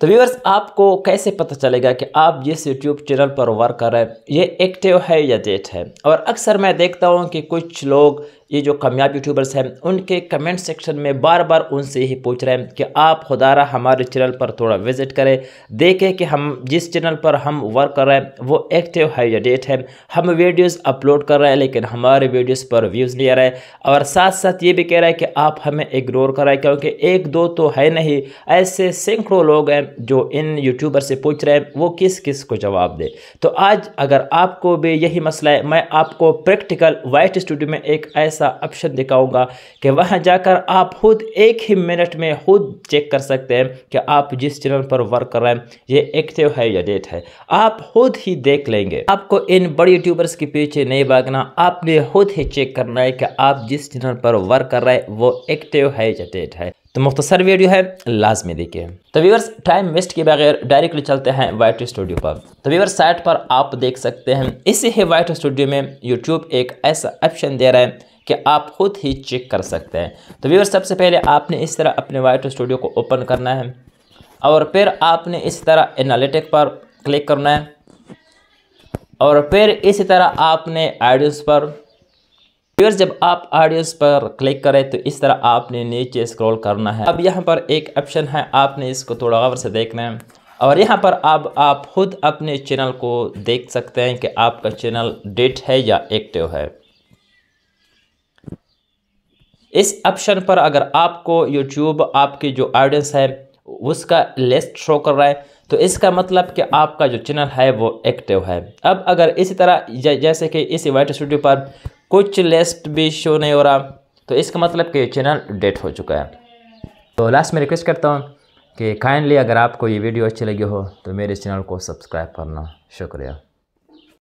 तो व्यूअर्स आपको कैसे पता चलेगा कि आप जिस यूट्यूब चैनल पर वर्क कर रहे हैं ये एक्टिव है या डेट है और अक्सर मैं देखता हूँ कि कुछ लोग ये जो कामयाब यूट्यूबर्स हैं उनके कमेंट सेक्शन में बार बार उनसे यही पूछ रहे हैं कि आप खुदारा हमारे चैनल पर थोड़ा विज़िट करें देखें कि हम जिस चैनल पर हम वर्क कर रहे हैं वो एक्टिव है या डेट है हम वीडियोस अपलोड कर रहे हैं लेकिन हमारे वीडियोस पर व्यूज़ नहीं आ रहे और साथ साथ ये भी कह रहा है कि आप हमें इग्नोर कर रहे हैं क्योंकि एक दो तो है नहीं ऐसे सैकड़ों लोग हैं जो इन यूट्यूबर से पूछ रहे हैं वो किस किस को जवाब दें तो आज अगर आपको भी यही मसला है मैं आपको प्रैक्टिकल वाइट स्टूडियो में एक ऐसा ऐसा ऑप्शन दिखाऊंगा कि वहाँ जाकर आप खुद एक ही मिनट में खुद चेक कर सकते हैं कि आप जिस चैनल पर वर्क कर रहे हैं ये एक्टिव है या डेट है आप खुद ही देख लेंगे आपको इन बड़े यूट्यूबर्स के पीछे नहीं भागना आपने खुद ही चेक करना है कि आप जिस चैनल पर वर्क कर रहे हैं वो एक्टिव है या डेट है तो मुख्तसर वीडियो है लाजमी देखिए तो व्यूवर्स टाइम वेस्ट के बगैर डायरेक्टली चलते हैं वाइट स्टूडियो पर तो व्यूवर्स साइट पर आप देख सकते हैं इसी ही वाइट स्टूडियो में यूट्यूब एक ऐसा ऑप्शन दे रहा है कि आप खुद ही चेक कर सकते हैं तो व्यवर सबसे पहले आपने इस तरह अपने वाइट स्टूडियो को ओपन करना है और फिर आपने इस तरह एनालिटिक पर क्लिक करना है और फिर इसी तरह आपने आइडियोज़ पर फिर जब आप ऑडियोस पर क्लिक करें तो इस तरह आपने नीचे स्क्रॉल करना है अब यहाँ पर एक ऑप्शन है आपने इसको थोड़ा गौर से देखना है और यहाँ पर अब आप खुद अपने चैनल को देख सकते हैं कि आपका चैनल डेट है या एक्टिव है इस ऑप्शन पर अगर आपको यूट्यूब आपकी जो ऑडियंस है उसका लिस्ट शो कर रहा है तो इसका मतलब कि आपका जो चैनल है वो एक्टिव है अब अगर इसी तरह जैसे कि इस वाइट स्टूडियो पर कुछ लिस्ट भी शो नहीं हो रहा तो इसका मतलब कि चैनल डेट हो चुका है तो लास्ट में रिक्वेस्ट करता हूँ कि काइंडली अगर आपको ये वीडियो अच्छी लगी हो तो मेरे चैनल को सब्सक्राइब करना शुक्रिया